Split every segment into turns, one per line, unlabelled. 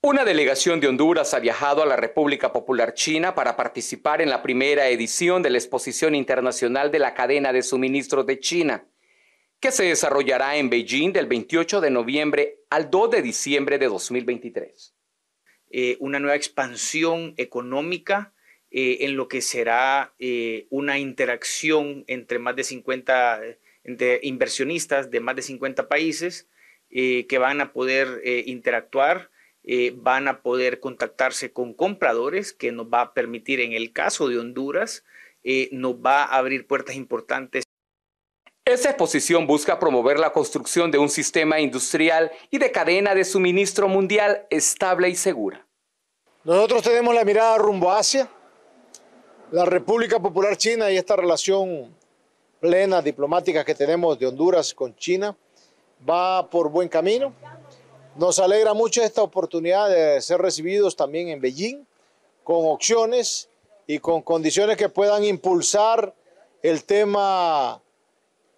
Una delegación de Honduras ha viajado a la República Popular China para participar en la primera edición de la Exposición Internacional de la Cadena de Suministros de China, que se desarrollará en Beijing del 28 de noviembre al 2 de diciembre de 2023.
Eh, una nueva expansión económica eh, en lo que será eh, una interacción entre más de 50 entre inversionistas de más de 50 países que van a poder interactuar eh, van a poder contactarse con compradores que nos va a permitir, en el caso de Honduras, eh, nos va a abrir puertas importantes. Esta exposición
busca promover la construcción de un sistema industrial y de cadena de suministro mundial
estable y segura. Nosotros tenemos la mirada rumbo a Asia, la República Popular China y esta relación plena diplomática que tenemos de Honduras con China va por buen camino. Nos alegra mucho esta oportunidad de ser recibidos también en Beijing con opciones y con condiciones que puedan impulsar el tema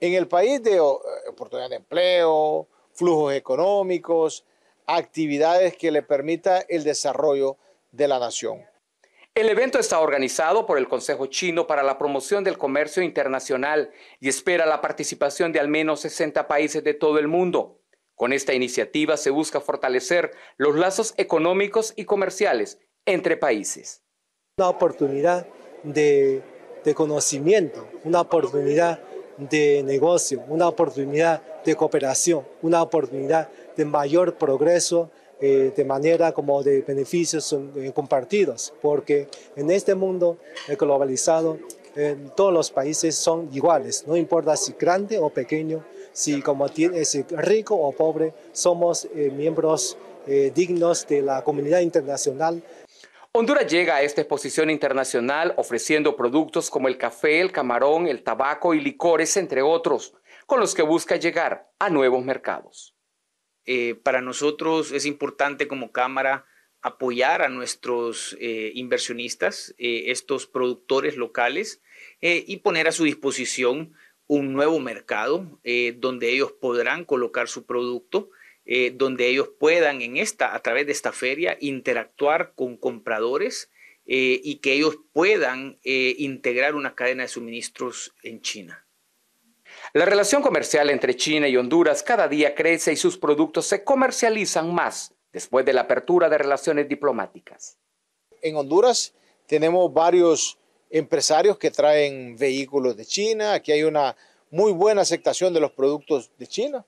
en el país de eh, oportunidades de empleo, flujos económicos, actividades que le permita el desarrollo de la nación.
El evento está organizado por el Consejo Chino para la Promoción del Comercio Internacional y espera la participación de al menos 60 países de todo el mundo. Con esta iniciativa se busca fortalecer los lazos económicos y comerciales entre países.
Una oportunidad de, conocimiento, una oportunidad de negocio, una oportunidad de cooperación, una oportunidad de mayor progreso eh, de manera como de beneficios eh, compartidos, porque en este mundo eh, globalizado todos los países son iguales, no importa si grande o pequeño, si como es eh, rico o pobre, somos eh, miembros eh, dignos de la comunidad internacional.
Honduras llega a esta exposición internacional ofreciendo productos como el café, el camarón, el tabaco y licores, entre otros, con los que busca llegar a nuevos mercados.
para nosotros es importante como Cámara apoyar a nuestros inversionistas, estos productores locales, y poner a su disposición un nuevo mercado eh, donde ellos podrán colocar su producto, eh, donde ellos puedan en esta, a través de esta feria, interactuar con compradores eh, y que ellos puedan integrar una cadena de suministros en China.
La relación comercial entre China y Honduras cada día crece y sus productos se comercializan más después de la
apertura de relaciones diplomáticas. En Honduras tenemos varios empresarios que traen vehículos de China, aquí hay una muy buena aceptación de los productos de China,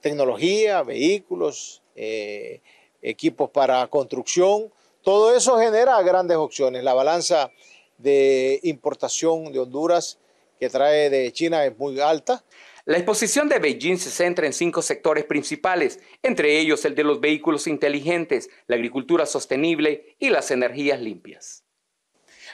tecnología, vehículos, eh, equipos para construcción, todo eso genera grandes opciones. La balanza de importación de Honduras que trae de China es muy alta. La exposición de Beijing se centra en cinco sectores principales,
entre ellos el de los vehículos inteligentes, la agricultura sostenible y las energías limpias.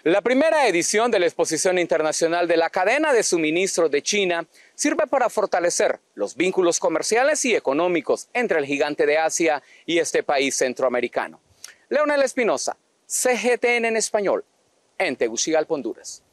La primera edición de la Exposición Internacional de la Cadena de Suministro de China sirve para fortalecer los vínculos comerciales y económicos entre el gigante de Asia y este país centroamericano. Leonel Espinosa, CGTN en español, en Tegucigalpa, Honduras.